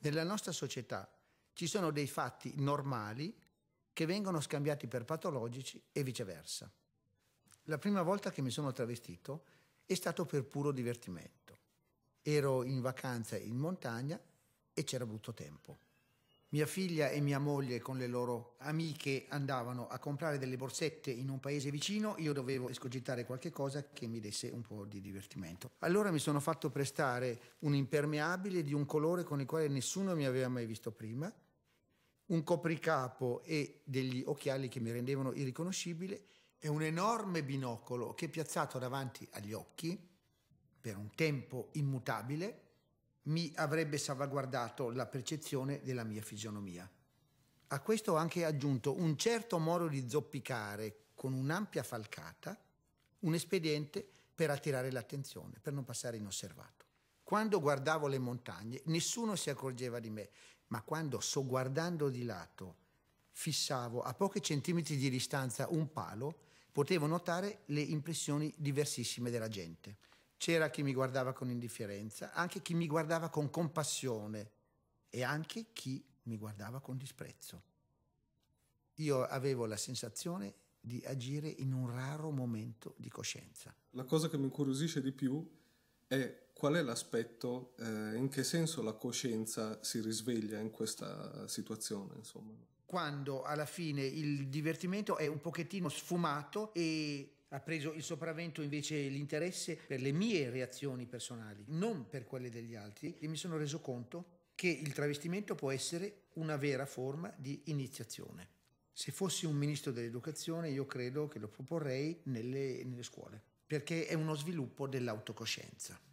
Nella nostra società ci sono dei fatti normali che vengono scambiati per patologici e viceversa. La prima volta che mi sono travestito è stato per puro divertimento. Ero in vacanza in montagna e c'era brutto tempo. Mia figlia e mia moglie con le loro amiche andavano a comprare delle borsette in un paese vicino, io dovevo escogitare qualche cosa che mi desse un po' di divertimento. Allora mi sono fatto prestare un impermeabile di un colore con il quale nessuno mi aveva mai visto prima, un copricapo e degli occhiali che mi rendevano irriconoscibile e un enorme binocolo che piazzato davanti agli occhi, per un tempo immutabile, mi avrebbe salvaguardato la percezione della mia fisionomia. A questo ho anche aggiunto un certo modo di zoppicare con un'ampia falcata un espediente per attirare l'attenzione, per non passare inosservato. Quando guardavo le montagne nessuno si accorgeva di me, ma quando sto di lato fissavo a pochi centimetri di distanza un palo, potevo notare le impressioni diversissime della gente. C'era chi mi guardava con indifferenza, anche chi mi guardava con compassione e anche chi mi guardava con disprezzo. Io avevo la sensazione di agire in un raro momento di coscienza. La cosa che mi incuriosisce di più è qual è l'aspetto, eh, in che senso la coscienza si risveglia in questa situazione, insomma. Quando alla fine il divertimento è un pochettino sfumato e ha preso il sopravvento invece l'interesse per le mie reazioni personali, non per quelle degli altri, e mi sono reso conto che il travestimento può essere una vera forma di iniziazione. Se fossi un ministro dell'educazione io credo che lo proporrei nelle, nelle scuole, perché è uno sviluppo dell'autocoscienza.